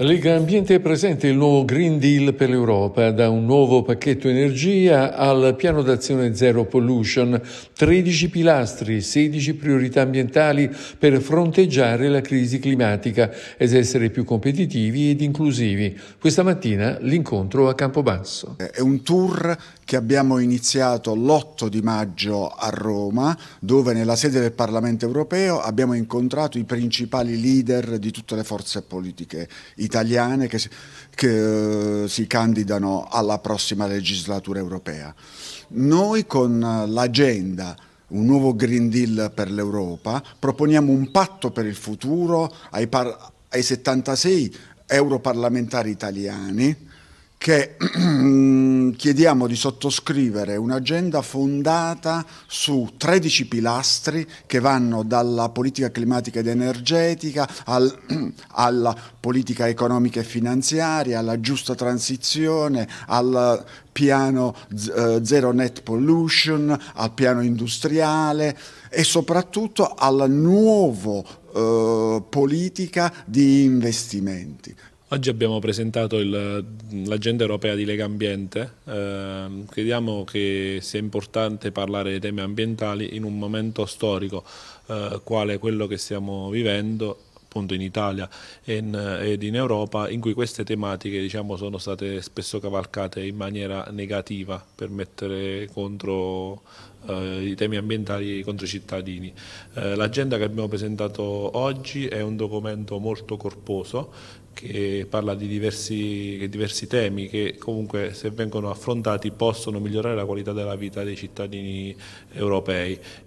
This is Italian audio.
Lega Ambiente presenta il nuovo Green Deal per l'Europa, da un nuovo pacchetto energia al piano d'azione Zero Pollution, 13 pilastri, 16 priorità ambientali per fronteggiare la crisi climatica ed essere più competitivi ed inclusivi. Questa mattina l'incontro a Campobasso. È un tour che abbiamo iniziato l'8 di maggio a Roma, dove nella sede del Parlamento europeo abbiamo incontrato i principali leader di tutte le forze politiche italiane che si, che eh, si candidano alla prossima legislatura europea. Noi con l'agenda un nuovo Green Deal per l'Europa, proponiamo un patto per il futuro ai, ai 76 europarlamentari italiani che chiediamo di sottoscrivere un'agenda fondata su 13 pilastri che vanno dalla politica climatica ed energetica al, alla politica economica e finanziaria, alla giusta transizione, al piano eh, zero net pollution, al piano industriale e soprattutto alla nuova eh, politica di investimenti Oggi abbiamo presentato l'agenda europea di Lega Ambiente, eh, crediamo che sia importante parlare dei temi ambientali in un momento storico eh, quale quello che stiamo vivendo appunto in Italia ed in Europa in cui queste tematiche diciamo, sono state spesso cavalcate in maniera negativa per mettere contro eh, i temi ambientali contro i cittadini. Eh, L'agenda che abbiamo presentato oggi è un documento molto corposo che parla di diversi, diversi, temi che comunque se vengono affrontati possono migliorare la qualità della vita dei cittadini europei